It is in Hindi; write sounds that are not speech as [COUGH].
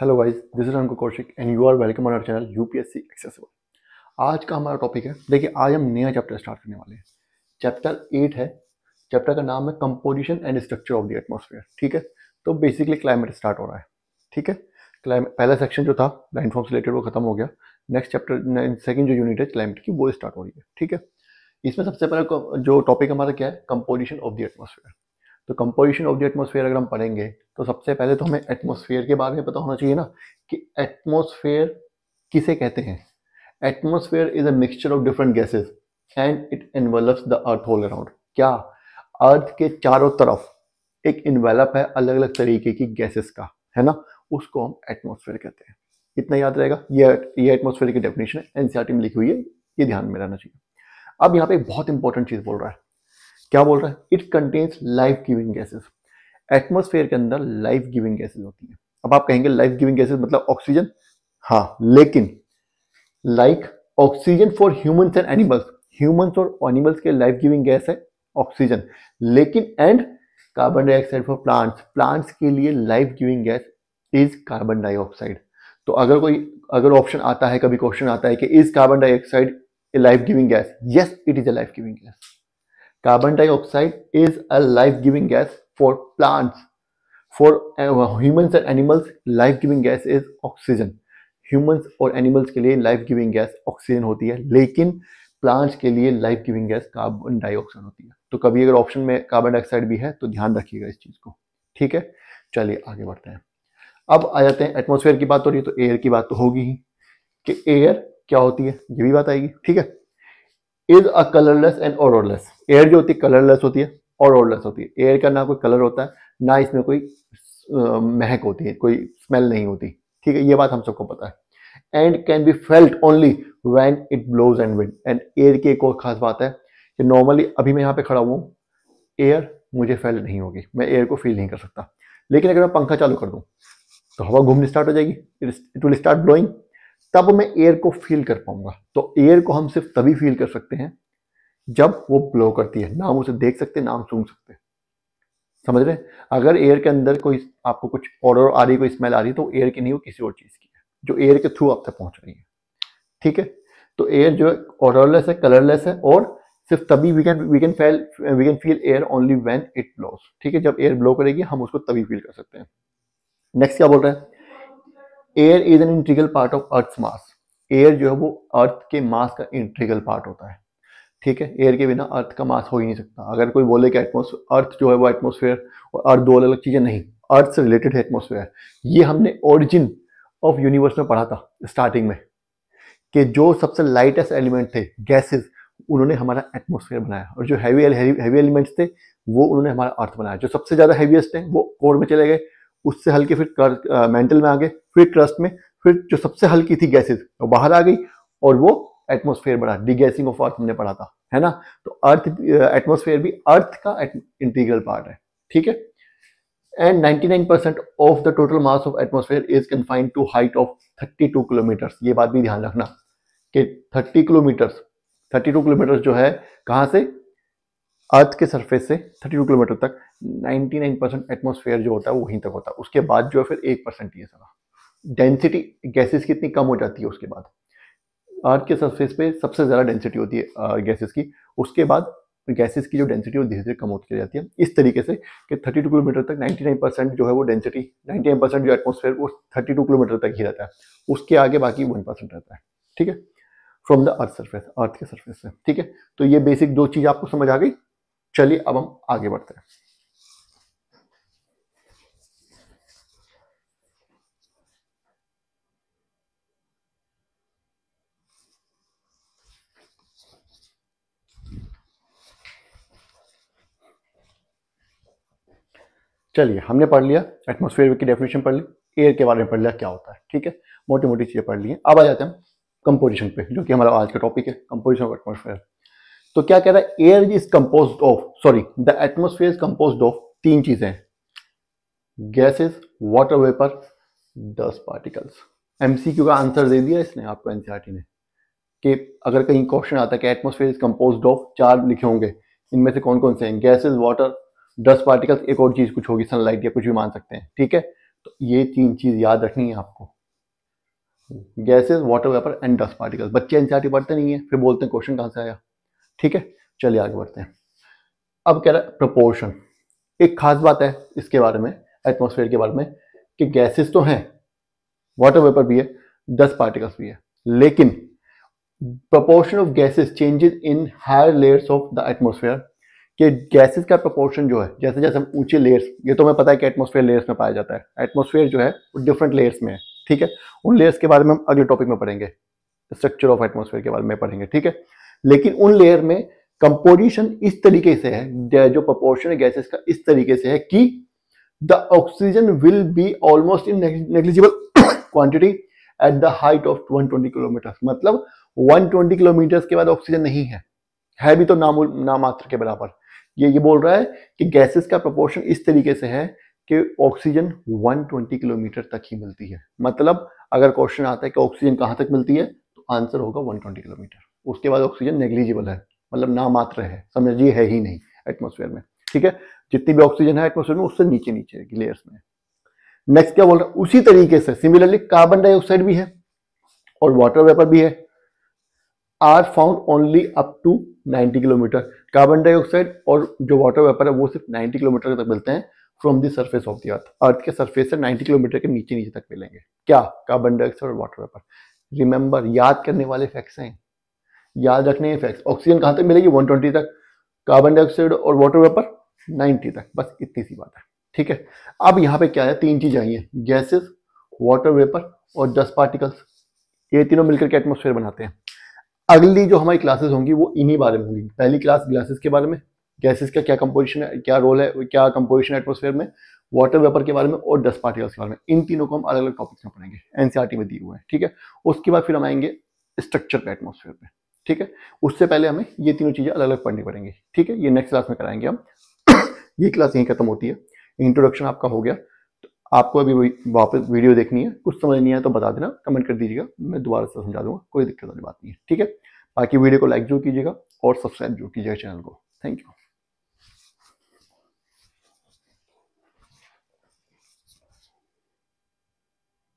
hello guys this is Anku Kaushik and you are welcome on our channel UPSC accessible आज का हमारा टॉपिक है देखिए आज हम नया चैप्टर स्टार्ट करने वाले हैं चैप्टर एट है चैप्टर का नाम है composition and structure of the atmosphere ठीक है तो बेसिकली क्लाइमेट स्टार्ट हो रहा है ठीक है क्लाइमेट पहला सेक्शन जो था लैंड फॉर्म से रिलेटेड वो खत्म हो गया नेक्स्ट चैप्टर सेकेंड जो यूनिट है क्लाइमेट की वो स्टार्ट हो रही है ठीक है इसमें सबसे पहला जो टॉपिक हमारा क्या है कंपोजिशन ऑफ द एटमोसफेयर तो कंपोजिशन ऑफ द एटमोसफेयर अगर हम पढ़ेंगे तो सबसे पहले तो हमें एटमोसफेयर के बारे में पता होना चाहिए ना कि एटमोसफेयर किसे कहते हैं atmosphere is a mixture of different gases and it envelops the earth whole around क्या अर्थ के चारों तरफ एक इन्वेलप है अलग अलग तरीके की गैसेस का है ना उसको हम एटमोसफेयर कहते हैं इतना याद रहेगा ये ये एटमोसफेयर की डेफिनेशन है एनसीआरटी e में लिखी हुई है ये ध्यान में रहना चाहिए अब यहाँ पे एक बहुत इंपॉर्टेंट चीज़ बोल रहा है क्या बोल रहा है it contains life giving gases atmosphere के अंदर लाइफ गिविंग गैसेज होती है अब आप कहेंगे लाइफ गिविंग गैसेज मतलब ऑक्सीजन हाँ लेकिन like oxygen for humans and animals humans और एनिमल्स के लाइफ गिविंग गैस है ऑक्सीजन लेकिन and carbon dioxide for plants plants के लिए life giving gas is carbon dioxide तो अगर कोई अगर ऑप्शन आता है कभी क्वेश्चन आता है कि is carbon dioxide a life giving gas yes it is a life giving gas carbon dioxide is a life giving gas for plants for humans and animals life giving gas is oxygen humans और एनिमल्स के लिए लाइफ गिविंग गैस ऑक्सीजन होती है लेकिन प्लांट्स के लिए life giving gas carbon dioxide होती है तो कभी अगर ऑप्शन में कार्बन डाइऑक्साइड भी है तो ध्यान रखिएगा इस चीज़ को ठीक है चलिए आगे बढ़ते हैं अब आ जाते हैं एटमोसफेयर की बात हो रही है तो एयर की बात तो होगी ही कि एयर क्या होती है ये भी बात आएगी ठीक है is a colourless and odourless air जो होती है कलरलेस होती है और ऑरलेस होती है एयर का ना कोई कलर होता है ना इसमें कोई महक होती है कोई स्मेल नहीं होती ठीक है ये बात हम सबको पता है and can be felt only when it blows and wind and air की एक और खास बात है कि नॉर्मली अभी मैं यहाँ पे खड़ा हूँ एयर मुझे फेल्ट नहीं होगी मैं एयर को फील नहीं कर सकता लेकिन अगर मैं पंखा चालू कर दूँ तो हवा घूमनी स्टार्ट हो जाएगी इट विल स्टार्ट ब्लोइंग तब मैं एयर को फील कर पाऊंगा तो एयर को हम सिर्फ तभी फील कर सकते हैं जब वो ब्लो करती है ना हम उसे देख सकते ना हम सूंघ सकते समझ रहे अगर एयर के अंदर कोई आपको कुछ ऑर्डर आ रही कोई स्मेल आ रही है तो एयर की नहीं हो किसी और चीज़ की है जो एयर के थ्रू आप तक पहुंच रही है ठीक है तो एयर जो है ऑर्डरलेस है कलरलेस है और सिर्फ तभी we can we can feel we can feel air only when it blows ठीक है जब एयर ब्लो करेगी हम उसको तभी फील कर सकते हैं नेक्स्ट क्या बोल रहे हैं air is an integral part of earth mass air जो है वो अर्थ के मास का इंट्रीगल पार्ट होता है ठीक है एयर के बिना अर्थ का मास हो ही नहीं सकता अगर कोई बोले कि एटमोसफेयर अर्थ जो है वो एटमोसफेयर और अर्थ दो अलग अलग चीज़ें नहीं अर्थ से रिलेटेड है एटमोसफेयर ये हमने ओरिजिन ऑफ यूनिवर्स में पढ़ा था स्टार्टिंग में कि जो सबसे लाइटेस्ट एलिमेंट थे गैसेस उन्होंने हमारा एटमोसफेयर बनाया और जो हैवी हैवी एलिमेंट्स थे वो उन्होंने हमारा अर्थ बनाया जो सबसे ज़्यादा हैवीएस्ट है वो कोर में चले गए उससे हल्के फिर कर मेंटल में आ गए फिर क्रस्ट में फिर जो सबसे हल्की थी गैसेज वो बाहर आ गई और वो एटमोसफेयर बना डिगैसिंग ऑफ अर्थ हमने पढ़ा था है ना तो अर्थ एटमोसफेयर भी अर्थ का इंटीग्रल पार्ट है ठीक है and 99% percent of the total mass of atmosphere is confined to height of 32 kilometers ये बात भी ध्यान रखना कि 30 किलोमीटर 32 किलोमीटर जो है कहाँ से अर्थ के सरफेस से 32 किलोमीटर तक 99% एटमॉस्फेयर जो होता है वो वहीं तक होता है उसके बाद जो है फिर एक परसेंट ये सारा डेंसिटी गैसेस की इतनी कम हो जाती है उसके बाद अर्थ के सरफेस पे सबसे ज़्यादा डेंसिटी होती है गैसेस की उसके बाद गैसेस की जो डेंसिटी वो धीरे धीरे कम होती जाती है इस तरीके से कि 32 किलोमीटर तक 99 परसेंट जो है वो डेंसिटी 99 परसेंट जो एटमोसफेयर वो 32 किलोमीटर तक ही रहता है उसके आगे बाकी वन परसेंट रहता है ठीक है from the earth surface earth के सरफेस से ठीक है तो ये बेसिक दो चीज़ आपको समझ आ गई चलिए अब हम आगे बढ़ते हैं चलिए हमने पढ़ लिया एटमोसफेयर की डेफिनेशन पढ़ ली एयर के बारे में पढ़ लिया क्या होता है ठीक है मोटी मोटी चीज़ें पढ़ ली हैं अब आ जाते हैं हम कंपोजिशन पे जो कि हमारा आज का टॉपिक है कंपोजिशन ऑफ एटमोसफेयर तो क्या कह रहा है air is compose of sorry the atmosphere is compose of तीन चीज़ें gases water vapour dust particles Q का आंसर दे दिया इसने आपको एनसीईआरटी e ने कि अगर कहीं क्वेश्चन आता है कि एटमोसफेयर इज कंपोज ऑफ चार लिखे होंगे इनमें से कौन कौन से हैं गैसेज वाटर डस्ट पार्टिकल्स एक और चीज़ कुछ होगी सनलाइट या कुछ भी मान सकते हैं ठीक है तो ये तीन चीज़ याद रखनी है आपको gases water vapour and dust particles बच्चे एनसीआरटी पढ़ते नहीं है फिर बोलते हैं क्वेश्चन कहां से आया ठीक है चलिए आगे बढ़ते हैं अब कह रहा है प्रपोर्शन एक खास बात है इसके बारे में एटमोसफेयर के बारे में कि गैसेस तो हैं वाटर वेपर भी है डस्ट पार्टिकल्स भी है लेकिन proportion of gases changes in higher layers of the atmosphere कि गैसेस का प्रपोर्शन जो है जैसे जैसे हम ऊंचे लेयर्स ये तो हमें पता है कि एटमोसफेयर लेयर्स में पाया जाता है एटमोसफेयर जो है वो डिफरेंट लेयर्स में है ठीक है उन लेयर्स के बारे में हम अगले टॉपिक में पढ़ेंगे स्ट्रक्चर ऑफ एटमोसफेयर के बारे में पढ़ेंगे ठीक है लेकिन उन लेयर में कंपोजिशन इस तरीके से है जो प्रपोर्शन है गैसेस का इस तरीके से है कि the oxygen will be almost in negligible quantity at the height of twenty kilometre मतलब ट्वेंटी किलोमीटर के बाद ऑक्सीजन नहीं है है भी तो नाम नामात्र के बराबर ये ये बोल रहा है कि गैसेस का प्रोपोर्शन इस तरीके से है कि ऑक्सीजन 120 किलोमीटर तक ही मिलती है मतलब अगर क्वेश्चन आता है कि ऑक्सीजन कहाँ तक मिलती है तो आंसर होगा 120 किलोमीटर उसके बाद ऑक्सीजन नेग्लिजिबल है मतलब नामात्र है समझिए है ही नहीं एटमोसफेयर में ठीक है जितनी भी ऑक्सीजन है एटमोसफेयर में उससे नीचे नीचे ग्लेयर्स में नेक्स्ट क्या बोल रहा है उसी तरीके से सिमिलरली कार्बन डाइऑक्साइड भी है और वाटर वेपर भी है are found only up to 90 kilometre carbon dioxide और जो वाटर वेपर है वो सिर्फ 90 किलोमीटर तक मिलते हैं from the surface of the earth earth के सर्फेस से 90 किलोमीटर के नीचे नीचे तक मिलेंगे क्या कार्बन डाइऑक्साइड और वाटर वेपर रिमेंबर याद करने वाले फैक्ट्स हैं याद रखने फैक्ट्स ऑक्सीजन कहाँ तक मिलेगी वन तक कार्बन डाइऑक्साइड और वाटर वेपर नाइन्टी तक बस इतनी सी बात है ठीक है अब यहाँ पे क्या है तीन चीज़ आई है गैसेस वाटर वेपर और डस्ट पार्टिकल्स ये तीनों मिलकर के एटमोसफेयर बनाते हैं अगली जो हमारी क्लासेस होंगी वो इन्हीं बारे में होंगी पहली क्लास ग्लासेस के बारे में गैसेस का क्या कंपोजिशन है क्या रोल है क्या कंपोजिशन एटमोसफेयर में वाटर वेपर के बारे में और डस्ट पार्टिकल्स के बारे में इन तीनों को हम अलग अलग टॉपिक्स में पढ़ेंगे एनसीआरटी e में दिए हुए हैं ठीक है उसके बाद फिर हम आएंगे स्ट्रक्चर का एटमोसफेयर में ठीक है उससे पहले हमें ये तीनों चीज़ें अलग अलग पढ़नी पड़ेंगी ठीक है ये नेक्स्ट क्लास में कराएंगे हम [COUGHS] ये क्लास यहीं खत्म होती है इंट्रोडक्शन आपका हो गया आपको अभी वापस वीडियो देखनी है कुछ समझ नहीं आया तो बता देना कमेंट कर दीजिएगा मैं दोबारा से समझा दूंगा कोई दिक्कत वाली बात नहीं है ठीक है बाकी वीडियो को लाइक जरूर कीजिएगा और सब्सक्राइब जरूर कीजिएगा चैनल को थैंक यू